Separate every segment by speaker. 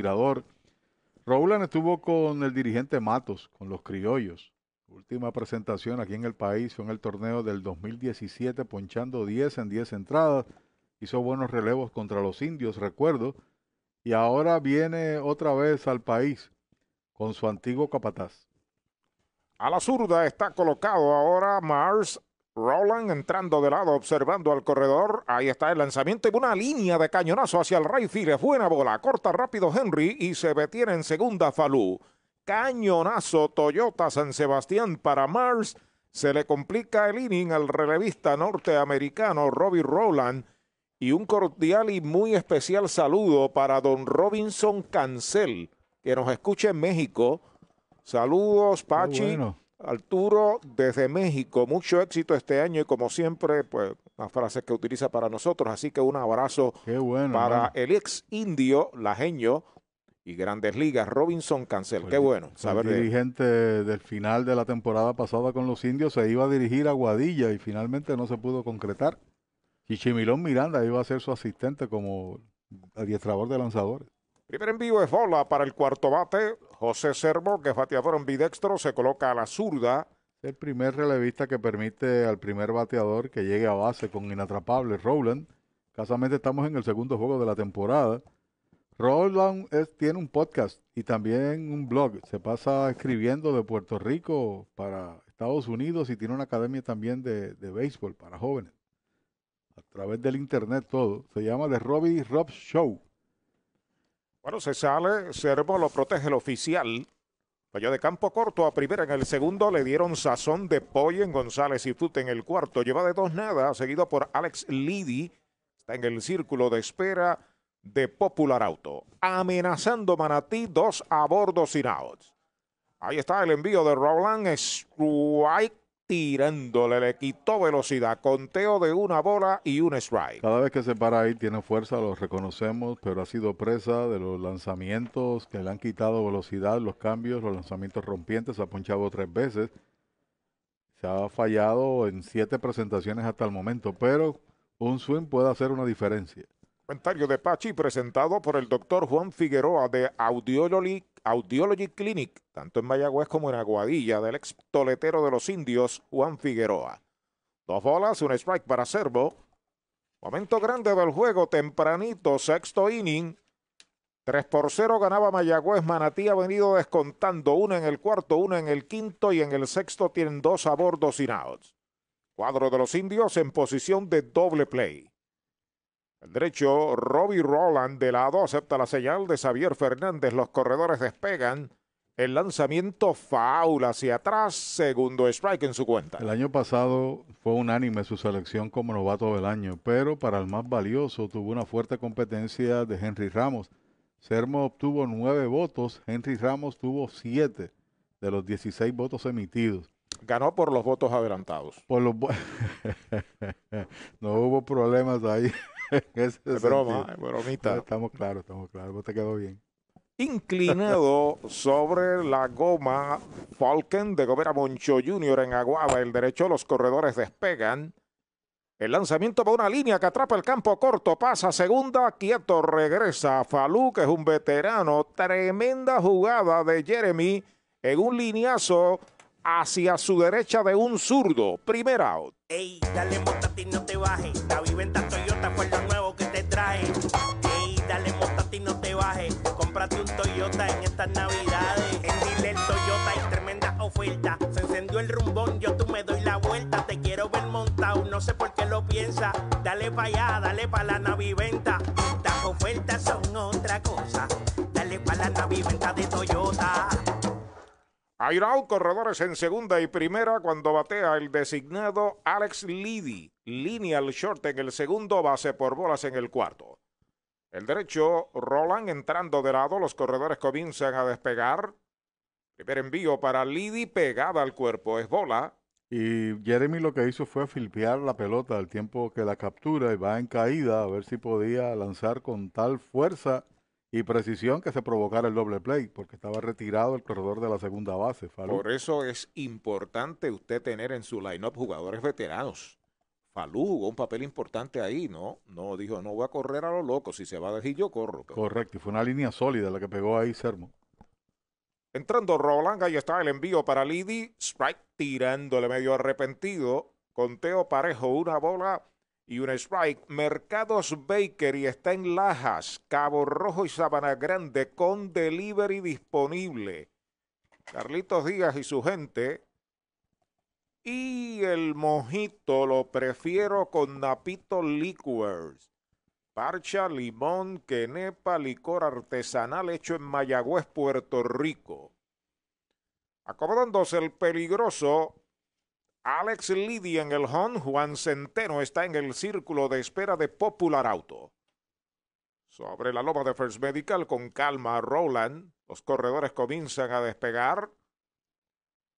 Speaker 1: tirador. estuvo con el dirigente Matos, con los criollos. Última presentación aquí en el país fue en el torneo del 2017, ponchando 10 en 10 entradas. Hizo buenos relevos contra los indios, recuerdo. Y ahora viene otra vez al país con su antiguo capataz.
Speaker 2: A la zurda está colocado ahora Mars Roland entrando de lado, observando al corredor. Ahí está el lanzamiento y una línea de cañonazo hacia el right field. buena bola. Corta rápido Henry y se detiene en segunda Falú. Cañonazo Toyota San Sebastián para Mars. Se le complica el inning al relevista norteamericano Robbie Roland. Y un cordial y muy especial saludo para don Robinson Cancel, que nos escucha en México. Saludos, Pachi. Arturo, desde México, mucho éxito este año y como siempre, pues las frases que utiliza para nosotros. Así que un abrazo para el ex indio lajeño y Grandes Ligas, Robinson Cancel. Qué bueno saber el
Speaker 1: dirigente del final de la temporada pasada con los indios se iba a dirigir a Guadilla y finalmente no se pudo concretar. Y Chimilón Miranda iba a ser su asistente como adiestrador de lanzadores.
Speaker 2: Primer envío de bola para el cuarto bate. José Servo, que es bateador ambidextro, se coloca a la zurda.
Speaker 1: El primer relevista que permite al primer bateador que llegue a base con inatrapable, Rowland. Casamente estamos en el segundo juego de la temporada. Rowland es, tiene un podcast y también un blog. Se pasa escribiendo de Puerto Rico para Estados Unidos y tiene una academia también de, de béisbol para jóvenes. A través del internet todo. Se llama The Robbie Rob Show. Bueno, se
Speaker 2: sale, Servo lo protege el oficial. Falló de campo corto a primera en el segundo. Le dieron sazón de pollo en González y Fute en el cuarto. Lleva de dos nada, seguido por Alex Liddy. Está en el círculo de espera de Popular Auto. Amenazando Manatí, dos a bordo sin outs. Ahí está el envío de Roland. Strike tirándole, le quitó velocidad, conteo de una bola y un
Speaker 1: strike. Cada vez que se para ahí tiene fuerza, lo reconocemos, pero ha sido presa de los lanzamientos que le han quitado velocidad, los cambios, los lanzamientos rompientes, ha ponchado tres veces. Se ha fallado en siete presentaciones hasta el momento, pero un swing puede hacer una diferencia.
Speaker 2: Comentario de Pachi presentado por el doctor Juan Figueroa de Audiololi Audiology Clinic, tanto en Mayagüez como en Aguadilla, del ex toletero de los indios, Juan Figueroa. Dos bolas, un strike para Cervo. Momento grande del juego, tempranito, sexto inning. 3 por 0 ganaba Mayagüez. Manatí ha venido descontando una en el cuarto, uno en el quinto y en el sexto tienen dos a bordo sin outs. Cuadro de los indios en posición de doble play. El derecho, Robbie Roland de lado acepta la señal de Xavier Fernández. Los corredores despegan. El lanzamiento faula hacia atrás, segundo strike en su cuenta.
Speaker 1: El año pasado fue unánime su selección como novato del año, pero para el más valioso tuvo una fuerte competencia de Henry Ramos. Sermo obtuvo nueve votos, Henry Ramos tuvo siete de los 16 votos emitidos. Ganó por los votos adelantados. Por los no hubo problemas ahí. es broma, bromita. Estamos claros, estamos claros. Te quedó bien.
Speaker 2: Inclinado sobre la goma, Falken de Gobera Moncho Jr. en Aguaba. El derecho, los corredores despegan. El lanzamiento para una línea que atrapa el campo corto, pasa segunda, quieto, regresa. Falú, que es un veterano, tremenda jugada de Jeremy en un lineazo hacia su derecha de un zurdo. Primera out.
Speaker 3: Ey, dale motati, no te baje La viventa Toyota fue lo nuevo que te trae. Ey, dale y no te baje Cómprate un Toyota en estas navidades. En Dile Toyota hay tremenda oferta. Se encendió el rumbón, yo tú me doy la vuelta. Te quiero ver montado, no sé por qué lo piensa. Dale pa' allá, dale pa' la naviventa. Estas ofertas son otra cosa. Dale pa' la naviventa de Toyota
Speaker 2: out corredores en segunda y primera cuando batea el designado Alex Liddy. Lineal short en el segundo, base por bolas en el cuarto. El derecho, Roland entrando de lado, los corredores comienzan a despegar. Primer envío para Liddy, pegada al cuerpo, es bola.
Speaker 1: Y Jeremy lo que hizo fue filpear la pelota al tiempo que la captura y va en caída a ver si podía lanzar con tal fuerza y precisión que se provocara el doble play, porque estaba retirado el corredor de la segunda base. Falú. Por
Speaker 2: eso es importante usted tener en su lineup jugadores veteranos. Falú jugó un papel importante ahí, ¿no? No dijo, no voy a correr a lo loco, si se va a decir yo corro.
Speaker 1: Correcto, y fue una línea sólida la que pegó ahí Sermo.
Speaker 2: Entrando Roland, ahí está el envío para Lidi, Strike tirándole medio arrepentido, conteo parejo, una bola y un strike. Mercados Bakery está en Lajas, Cabo Rojo y Sabana Grande con delivery disponible. Carlitos Díaz y su gente. Y el mojito lo prefiero con Napito Liquors. Parcha, limón, quenepa, licor artesanal hecho en Mayagüez, Puerto Rico. Acomodándose el peligroso Alex Liddy en el home, Juan Centeno está en el círculo de espera de Popular Auto. Sobre la loma de First Medical, con calma, Roland. Los corredores comienzan a despegar.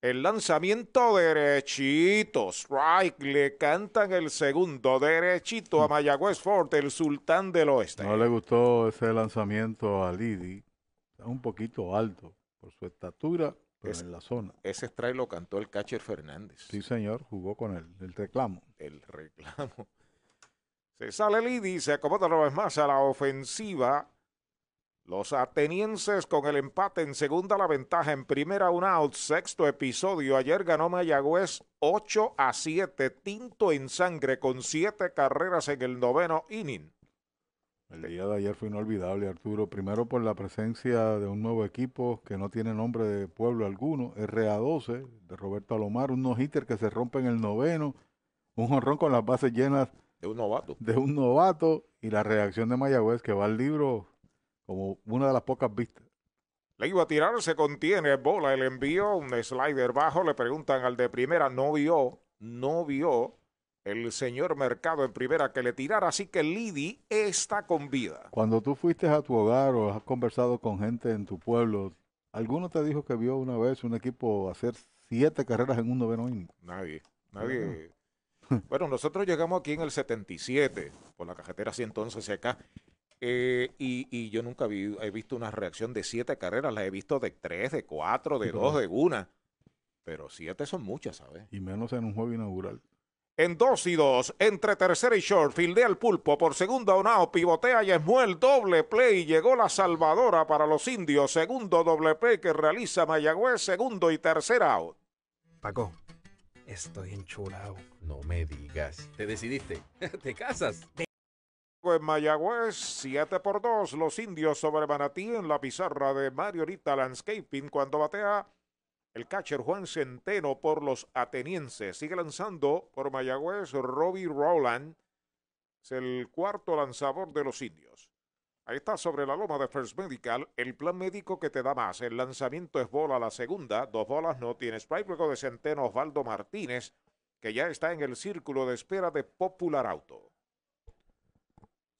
Speaker 2: El lanzamiento derechito. Strike le cantan el segundo derechito a Mayagüez Ford, el sultán del oeste.
Speaker 1: No le gustó ese lanzamiento a Liddy, Está un poquito alto por su estatura en la zona.
Speaker 2: Ese strike lo cantó el catcher
Speaker 1: Fernández. Sí, señor, jugó con el, reclamo. El reclamo.
Speaker 2: Se sale Lidi, se acomoda una vez más a la ofensiva. Los atenienses con el empate en segunda, la ventaja en primera, un out. Sexto episodio. Ayer ganó Mayagüez 8 a 7, tinto en sangre con siete carreras en el noveno inning.
Speaker 1: El día de ayer fue inolvidable, Arturo. Primero por la presencia de un nuevo equipo que no tiene nombre de pueblo alguno, RA12 de Roberto Alomar, un no-hitter que se rompe en el noveno, un jonrón con las bases llenas
Speaker 2: de un novato. De un
Speaker 1: novato y la reacción de Mayagüez que va al libro como una de las pocas vistas.
Speaker 2: Le iba a tirar, se contiene, bola el envío, un slider bajo, le preguntan al de primera, no vio, no vio, el señor Mercado en primera que le tirara, así que Lidi está con vida.
Speaker 1: Cuando tú fuiste a tu hogar o has conversado con gente en tu pueblo, ¿alguno te dijo que vio una vez un equipo hacer siete carreras en un noveno
Speaker 2: Nadie, nadie. Bueno. nosotros llegamos aquí en el 77, por la carretera 111 acá, eh, y, yo nunca he visto una reacción de siete carreras, la he visto de tres, de cuatro, de dos, de una. Pero siete son muchas,
Speaker 1: ¿sabes? Y menos en un juego inaugural.
Speaker 2: En dos y dos, entre tercera y short, fildea el pulpo por segunda out, pivotea y el doble play, llegó la salvadora para los indios, segundo doble play que realiza Mayagüez, segundo y tercera out. Paco,
Speaker 1: estoy enchulado. No me
Speaker 2: digas,
Speaker 1: ¿te decidiste? ¿Te casas?
Speaker 2: En Mayagüez, 7 por 2, los indios sobre Manatí en la pizarra de Rita Landscaping cuando batea el catcher Juan Centeno por los atenienses. Sigue lanzando por Mayagüez Robbie Rowland. Es el cuarto lanzador de los indios. Ahí está sobre la loma de First Medical, el plan médico que te da más. El lanzamiento es bola a la segunda, dos bolas no tiene strike. de Centeno Osvaldo Martínez, que ya está en el círculo de espera de Popular Auto.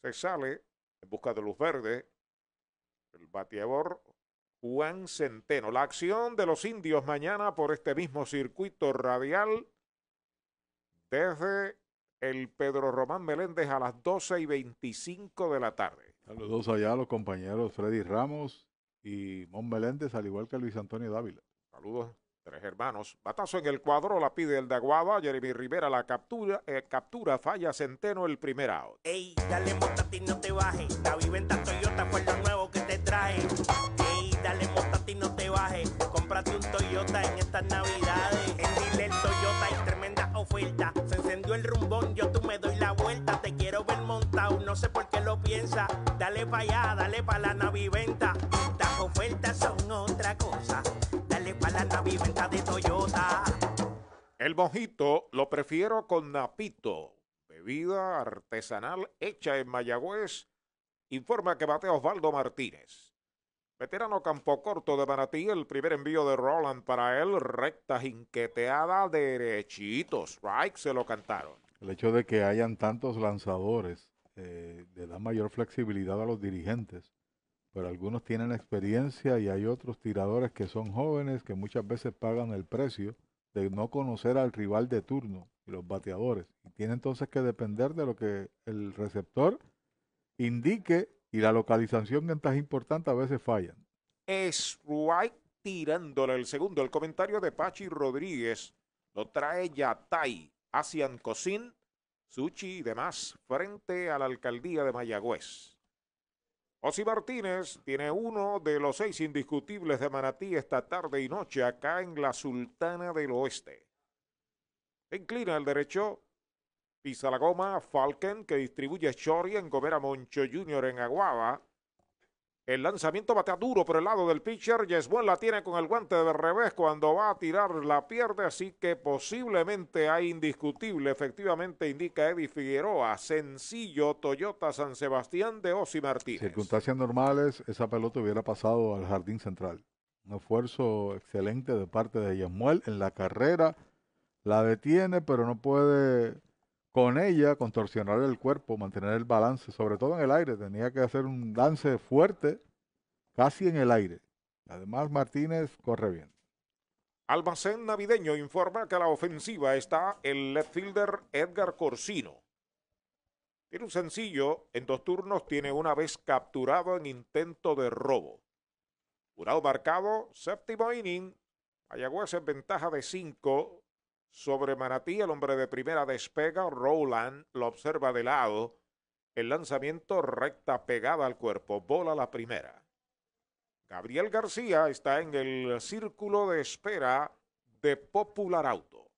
Speaker 2: Se sale en busca de luz verde. El bateador Juan Centeno. La acción de los indios mañana por este mismo circuito radial desde el Pedro Román Meléndez a las 12 y 25 de la tarde.
Speaker 1: Saludos allá a los compañeros Freddy Ramos y Mon Meléndez, al igual que Luis Antonio Dávila.
Speaker 2: Saludos, tres hermanos. Batazo en el cuadro, la pide el de Aguada, Jeremy Rivera la captura, eh, captura, falla Centeno el primer out.
Speaker 3: Ey, dale no te Toyota fue lo nuevo que te trae. Dale montate y no te bajes. Cómprate un Toyota en estas navidades. En Dile el Toyota hay tremenda oferta. Se encendió el rumbón, yo tú me doy la vuelta. Te quiero ver montado, no sé por qué lo piensa. Dale para allá, dale para la naviventa. Estas ofertas son otra cosa. Dale para la naviventa de Toyota.
Speaker 2: El mojito lo prefiero con napito, bebida artesanal hecha en Mayagüez. Informa que Mateo Osvaldo Martínez. Veterano campo corto de Manatí, el primer envío de Roland para él, recta jinqueteada derechitos. Strike se lo cantaron.
Speaker 1: El hecho de que hayan tantos lanzadores eh, le da mayor flexibilidad a los dirigentes, pero algunos tienen experiencia y hay otros tiradores que son jóvenes que muchas veces pagan el precio de no conocer al rival de turno y los bateadores. Y tiene entonces que depender de lo que el receptor indique y la localización en estas importantes a veces fallan.
Speaker 2: Es right tirándole el segundo. El comentario de Pachi Rodríguez lo trae Yatay, Asian Cocin, SUCHI y demás frente a la alcaldía de Mayagüez. Osi Martínez tiene uno de los seis indiscutibles de Manatí esta tarde y noche acá en la Sultana del Oeste. Inclina el derecho Pisa la goma, Falken, que distribuye Chori en Gomera Moncho Jr. en Aguaba. El lanzamiento batea duro por el lado del pitcher. Yesbuen la tiene con el guante de revés. Cuando va a tirar la pierde. Así que posiblemente hay indiscutible. Efectivamente indica Eddie Figueroa. Sencillo Toyota San Sebastián de Osi Martínez.
Speaker 1: Circunstancias normales. Esa pelota hubiera pasado al jardín central. Un esfuerzo excelente de parte de Yesmuel en la carrera. La detiene pero no puede con ella, contorsionar el cuerpo, mantener el balance, sobre todo en el aire. Tenía que hacer un lance fuerte, casi en el aire. Además, Martínez corre bien.
Speaker 2: Almacén Navideño informa que a la ofensiva está el left fielder Edgar Corsino. Tiene un sencillo, en dos turnos tiene una vez capturado en intento de robo. Jurado marcado, séptimo inning. Mayagüez en ventaja de 5 sobre Maratí, el hombre de primera despega, Roland, lo observa de lado. El lanzamiento recta pegada al cuerpo, bola la primera. Gabriel García está en el círculo de espera de Popular Auto.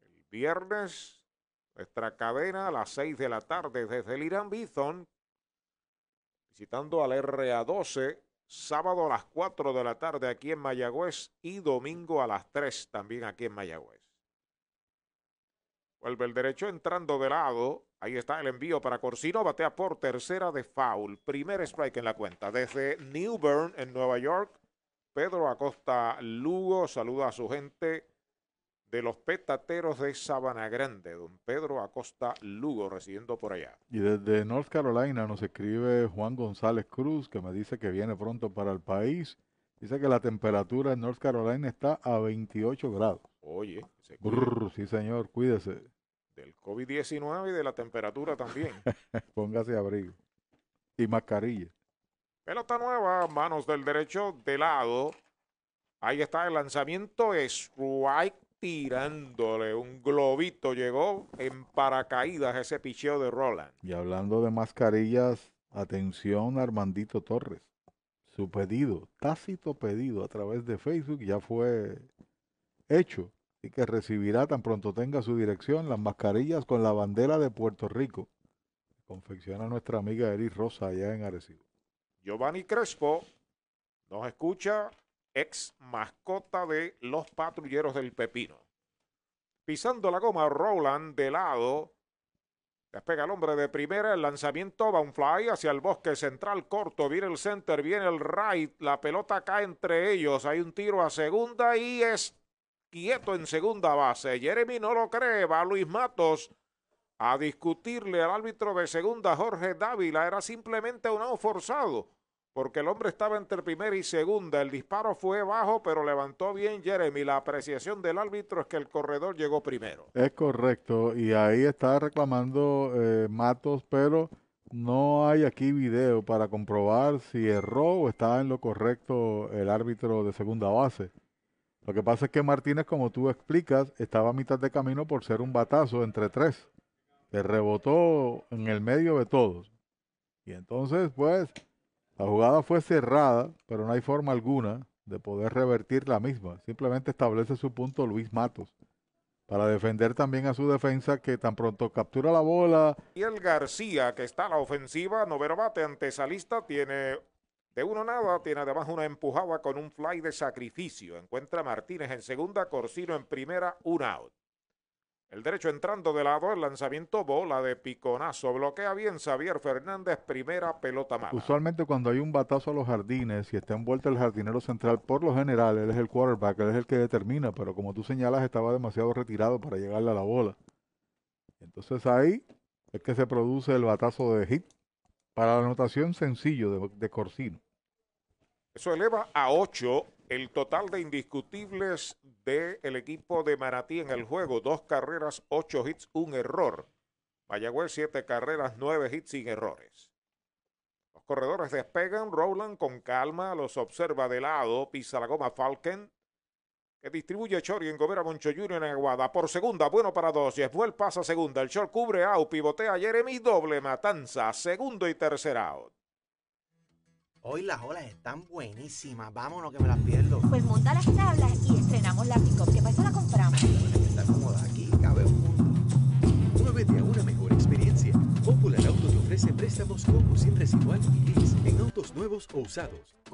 Speaker 2: El viernes, nuestra cadena a las 6 de la tarde desde el Irán Bison, visitando al RA12 sábado a las 4 de la tarde aquí en Mayagüez y domingo a las 3 también aquí en Mayagüez. Vuelve el derecho entrando de lado. Ahí está el envío para Corsino. Batea por tercera de foul. Primer strike en la cuenta. Desde Newbern en Nueva York, Pedro Acosta Lugo saluda a su gente de los petateros de Sabana Grande, don Pedro Acosta Lugo, residiendo por allá.
Speaker 1: Y desde North Carolina nos escribe Juan González Cruz, que me dice que viene pronto para el país. Dice que la temperatura en North Carolina está a 28 grados. Oye, sí señor, cuídese.
Speaker 2: Del COVID-19 y de la temperatura también.
Speaker 1: Póngase abrigo y mascarilla.
Speaker 2: Pelota nueva, manos del derecho de lado. Ahí está el lanzamiento, strike tirándole un globito, llegó en paracaídas ese picheo de Roland.
Speaker 1: Y hablando de mascarillas, atención Armandito Torres. Su pedido, tácito pedido a través de Facebook ya fue hecho y que recibirá tan pronto tenga su dirección las mascarillas con la bandera de Puerto Rico. Confecciona nuestra amiga Eris Rosa allá en Arecibo.
Speaker 2: Giovanni Crespo nos escucha ex mascota de los patrulleros del Pepino. Pisando la goma, Roland de lado. Despega el hombre de primera, el lanzamiento va un fly hacia el bosque central corto, viene el center, viene el right, la pelota cae entre ellos, hay un tiro a segunda y es quieto en segunda base. Jeremy no lo cree, va Luis Matos a discutirle al árbitro de segunda, Jorge Dávila, era simplemente un out forzado porque el hombre estaba entre primera y segunda. El disparo fue bajo, pero levantó bien Jeremy. La apreciación del árbitro es que el corredor llegó primero.
Speaker 1: Es correcto, y ahí está reclamando eh, Matos, pero no hay aquí video para comprobar si erró o estaba en lo correcto el árbitro de segunda base. Lo que pasa es que Martínez, como tú explicas, estaba a mitad de camino por ser un batazo entre tres. le rebotó en el medio de todos. Y entonces, pues, la jugada fue cerrada, pero no hay forma alguna de poder revertir la misma. Simplemente establece su punto Luis Matos. Para defender también a su defensa, que tan pronto captura la bola.
Speaker 2: Y el García, que está a la ofensiva, Novero bate ante esa lista, tiene de uno nada, tiene además una empujada con un fly de sacrificio. Encuentra Martínez en segunda, Corsino en primera, un out. El derecho entrando de lado, el lanzamiento bola de piconazo. Bloquea bien Xavier Fernández, primera pelota mala.
Speaker 1: Usualmente cuando hay un batazo a los jardines y está envuelto el jardinero central, por lo general él es el quarterback, él es el que determina, pero como tú señalas, estaba demasiado retirado para llegarle a la bola. Entonces ahí es que se produce el batazo de hit para la anotación sencillo de, de Corsino.
Speaker 2: Eso eleva a 8 el total de indiscutibles del el equipo de Maratí en el juego, dos carreras, ocho hits, un error. Mayagüez, siete carreras, nueve hits sin errores. Los corredores despegan, Rowland con calma los observa de lado, pisa la goma Falken, que distribuye Chori en Gobera Moncho Jr. en Aguada. Por segunda, bueno para dos. Y vuelto, pasa segunda. El short cubre out, pivotea Jeremy, doble matanza. Segundo y tercer out.
Speaker 3: Hoy las olas están buenísimas. Vámonos que me las pierdo. Pues monta las tablas y estrenamos la pick-up. ¿Qué pasa? La compramos. Está cómoda aquí, cabe un a una mejor
Speaker 1: experiencia. Popular Auto te ofrece préstamos como sin residual y en autos nuevos o usados.